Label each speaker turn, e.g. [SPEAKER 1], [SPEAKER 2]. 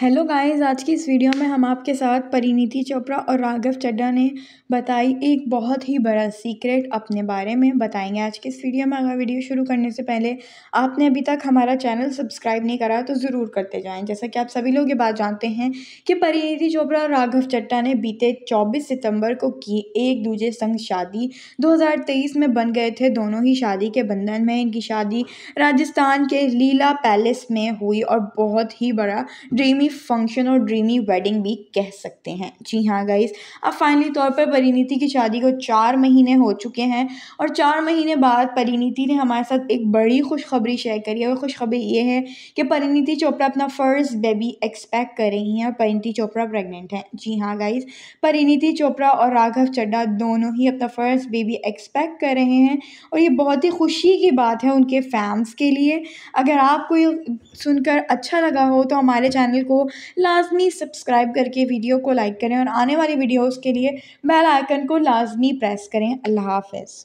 [SPEAKER 1] hello guys आज की इस वीडियो में हम आपके साथ परिणीति चोपड़ा और राघव चड्डा ने बताई एक बहुत ही बड़ा सीक्रेट अपने बारे में बताएंगे आज के इस वीडियो में अगर वीडियो शुरू करने से पहले आपने अभी तक हमारा चैनल सब्सक्राइब नहीं करा तो ज़रूर करते जाएं जैसा कि आप सभी लोग ये बात जानते हैं कि परिणीति चोपड़ा और राघव चड्डा ने बीते चौबीस सितम्बर को की एक दूजे संग शादी दो में बन गए थे दोनों ही शादी के बंधन में इनकी शादी राजस्थान के लीला पैलेस में हुई और बहुत ही बड़ा ड्रीमी भी फंक्शन और ड्रीमी वेडिंग भी कह सकते हैं जी हाँ गाइस अब फाइनली तौर पर परिणीति की शादी को चार महीने हो चुके हैं और चार महीने बाद परिणीति ने हमारे साथ एक बड़ी खुशखबरी शेयर करी है और खुशखबरी ये है कि परिणीति चोपड़ा अपना फर्स्ट बेबी एक्सपेक्ट कर रही हैं और परिणीति चोपड़ा प्रेगनेंट हैं जी हाँ गाइज परिणीति चोपड़ा और राघव चड्डा दोनों ही अपना फर्स्ट बेबी एक्सपेक्ट कर रहे हैं और ये बहुत ही खुशी की बात है उनके फैंस के लिए अगर आपको ये सुनकर अच्छा लगा हो तो हमारे चैनल को को लाजमी सब्सक्राइब करके वीडियो को लाइक करें और आने वाली वीडियोज़ के लिए बेल आइकन को लाजमी प्रेस करें अल्लाह हाफिज